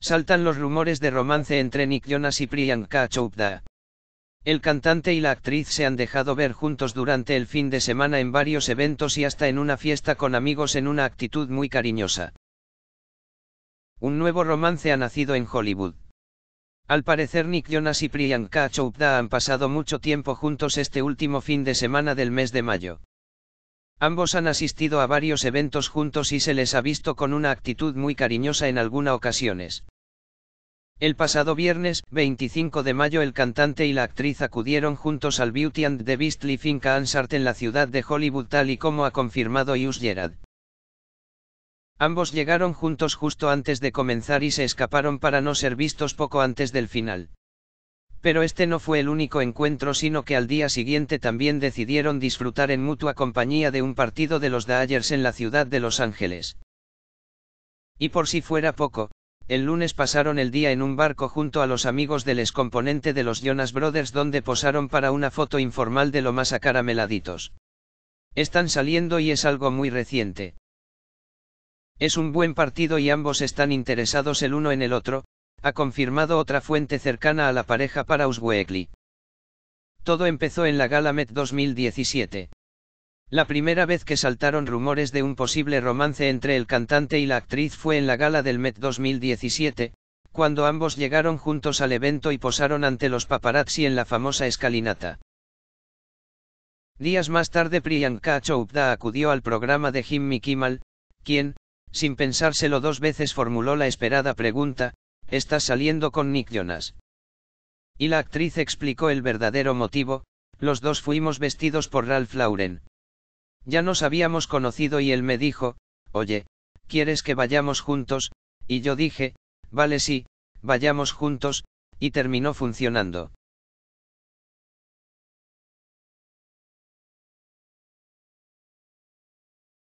Saltan los rumores de romance entre Nick Jonas y Priyanka Chopra. El cantante y la actriz se han dejado ver juntos durante el fin de semana en varios eventos y hasta en una fiesta con amigos en una actitud muy cariñosa. Un nuevo romance ha nacido en Hollywood. Al parecer Nick Jonas y Priyanka Chopra han pasado mucho tiempo juntos este último fin de semana del mes de mayo. Ambos han asistido a varios eventos juntos y se les ha visto con una actitud muy cariñosa en algunas ocasiones. El pasado viernes, 25 de mayo, el cantante y la actriz acudieron juntos al Beauty and the Beastly Finca Ansart en la ciudad de Hollywood, tal y como ha confirmado Hughes Gerard. Ambos llegaron juntos justo antes de comenzar y se escaparon para no ser vistos poco antes del final. Pero este no fue el único encuentro, sino que al día siguiente también decidieron disfrutar en mutua compañía de un partido de los Dodgers en la ciudad de Los Ángeles. Y por si fuera poco, el lunes pasaron el día en un barco junto a los amigos del excomponente de los Jonas Brothers donde posaron para una foto informal de lo más acarameladitos. Están saliendo y es algo muy reciente. Es un buen partido y ambos están interesados el uno en el otro, ha confirmado otra fuente cercana a la pareja para Weekly. Todo empezó en la Gala Met 2017. La primera vez que saltaron rumores de un posible romance entre el cantante y la actriz fue en la gala del Met 2017, cuando ambos llegaron juntos al evento y posaron ante los paparazzi en la famosa escalinata. Días más tarde Priyanka Chopra acudió al programa de Jimmy Kimmel, quien, sin pensárselo dos veces formuló la esperada pregunta, ¿estás saliendo con Nick Jonas? Y la actriz explicó el verdadero motivo, los dos fuimos vestidos por Ralph Lauren. Ya nos habíamos conocido y él me dijo, oye, ¿quieres que vayamos juntos? Y yo dije, vale sí, vayamos juntos, y terminó funcionando.